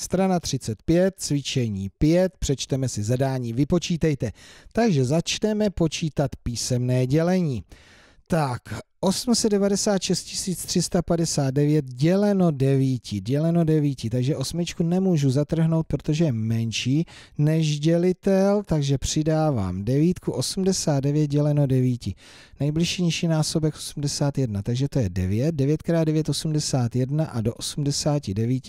Strana 35, cvičení 5, přečteme si zadání, vypočítejte. Takže začneme počítat písemné dělení. Tak, 896 359 děleno 9, děleno 9, takže osmičku nemůžu zatrhnout, protože je menší než dělitel, takže přidávám devítku 89 děleno 9. Nejbližší nižší násobek 81, takže to je 9, 9 x 9 81 a do 89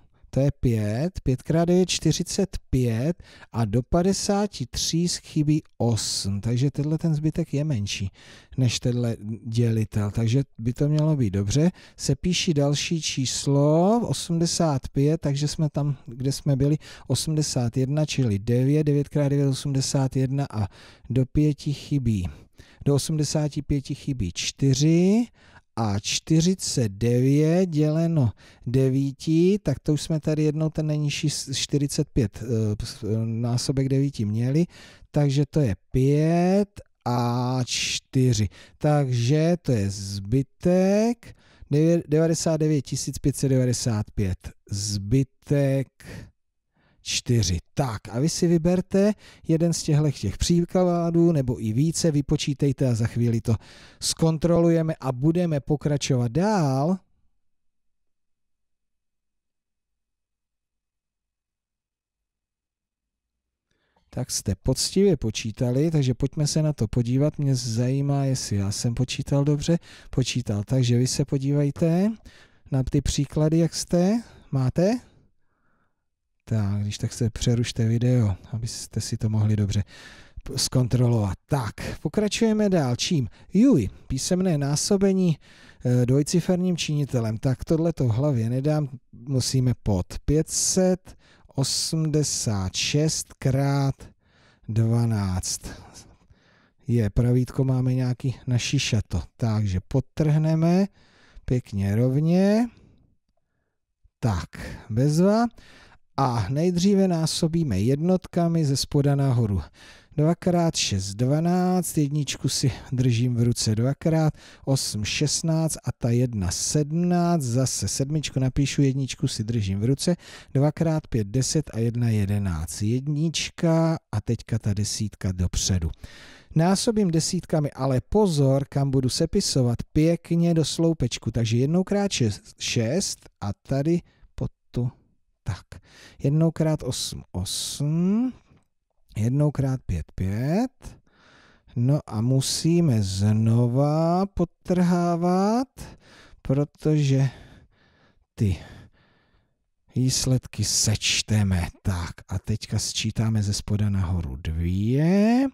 to je 5, 5 krát 9 45 a do 53 chybí 8, takže tenhle ten zbytek je menší než tenhle dělitel, takže by to mělo být dobře. Se píší další číslo 85, takže jsme tam, kde jsme byli, 81, čili 9, 9 krát 9 81 a do 5 chybí do 85 chybí 4 a 49 děleno 9, tak to už jsme tady jednou ten nejnižší 45 eh, násobek 9 měli, takže to je 5 a 4. Takže to je zbytek 99 595. Zbytek 4. Tak a vy si vyberte jeden z těchto těch příkladů nebo i více, vypočítejte a za chvíli to zkontrolujeme a budeme pokračovat dál. Tak jste poctivě počítali, takže pojďme se na to podívat. Mě zajímá, jestli já jsem počítal dobře. Počítal, takže vy se podívejte na ty příklady, jak jste. Máte? Tak, když tak se přerušte video, abyste si to mohli dobře zkontrolovat. Tak, pokračujeme dál. Čím? Juj, písemné násobení eh, dvojciferním činitelem. Tak tohle to v hlavě nedám, musíme pod 586 krát 12. Je, pravítko máme nějaký šato. Takže potrhneme pěkně rovně. Tak, bezva. A nejdříve násobíme jednotkami ze spoda nahoru. 2x6, 12, jedničku si držím v ruce 2x, 8, 16 a ta 1, 17, zase sedmičku napíšu, jedničku si držím v ruce, 2x5, 10 a 1, 11, jednička a teďka ta desítka dopředu. Násobím desítkami, ale pozor, kam budu sepisovat, pěkně do sloupečku, takže jednou krát 6 a tady pod tu tak, jednou krát 8, 8, jednou krát 5, 5, no a musíme znova potrhávat, protože ty výsledky sečteme. Tak a teďka sčítáme ze spoda nahoru dvě.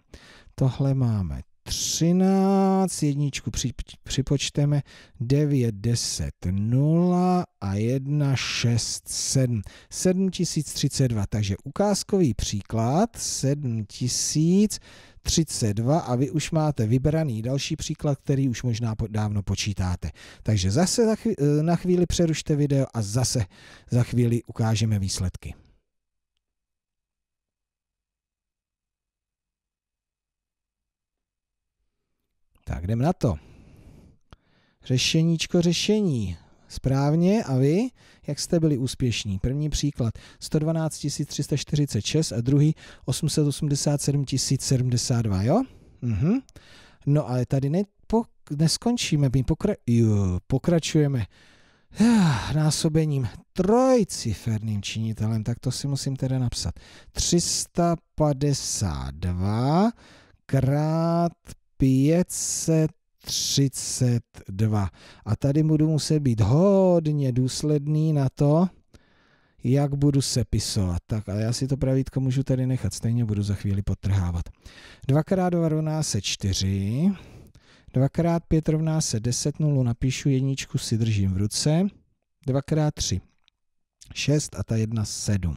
Tohle máme 13, jedničku při, připočteme 9, 10, 0 a 1, 6, 7. 7032, takže ukázkový příklad 7032 a vy už máte vybraný další příklad, který už možná dávno počítáte. Takže zase eh, na chvíli přerušte video a zase za chvíli ukážeme výsledky. Tak jdem na to. Řešeníčko řešení. Správně a vy, jak jste byli úspěšní? První příklad 112 346 a druhý 887 072, jo? Mhm. No ale tady ne, po, neskončíme, my pokra, jo, pokračujeme násobením trojciferným činitelem, tak to si musím teda napsat. 352 krát 532. A tady budu muset být hodně důsledný na to, jak budu sepisovat. Tak ale já si to pravítko můžu tady nechat, stejně budu za chvíli potrhávat. 2x2 rovná se 4, 2x5 rovná se 10, 0 napíšu, jedničku si držím v ruce, 2x3 6 a ta 1 7.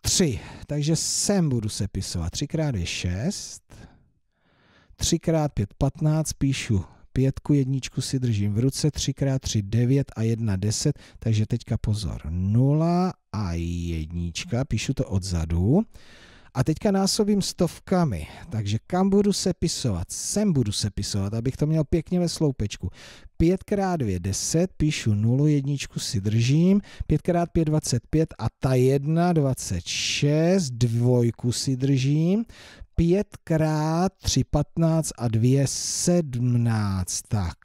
3, takže sem budu sepisovat. 3x2 je 6, 3x5, 15, píšu pětku, jedničku si držím v ruce, 3x3, 9 a 1, 10, takže teďka pozor, 0 a jednička, píšu to odzadu. A teďka násobím stovkami, takže kam budu sepisovat? Sem budu sepisovat, abych to měl pěkně ve sloupečku. 5x2 10, píšu 0, jedničku si držím, 5x5 25 a ta 1 26, dvojku si držím, pětkrát tři patnáct a dvě sedmnáct. Tak.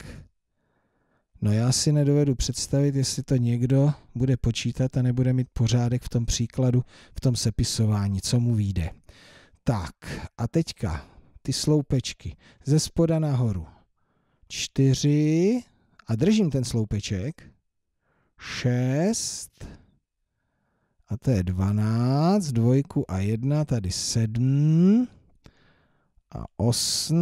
No já si nedovedu představit, jestli to někdo bude počítat a nebude mít pořádek v tom příkladu, v tom sepisování, co mu vyjde. Tak a teďka ty sloupečky ze spoda nahoru. Čtyři a držím ten sloupeček. Šest a to je dvanáct, dvojku a jedna, tady sedm. 8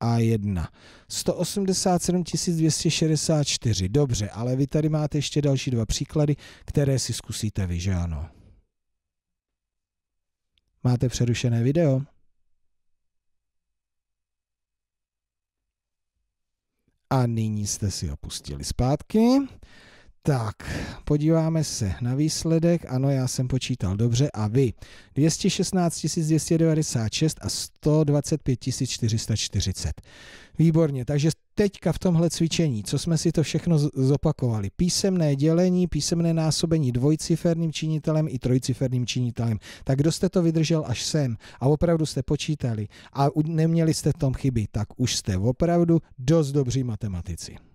a 1. 187 264, dobře, ale vy tady máte ještě další dva příklady, které si zkusíte vy, že ano? Máte přerušené video? A nyní jste si opustili zpátky. Tak, podíváme se na výsledek. Ano, já jsem počítal dobře. A vy? 216 296 a 125 440. Výborně, takže teďka v tomhle cvičení, co jsme si to všechno zopakovali. Písemné dělení, písemné násobení dvojciferným činitelem i trojciferným činitelem. Tak kdo jste to vydržel až sem a opravdu jste počítali a neměli jste v tom chyby, tak už jste opravdu dost dobří matematici.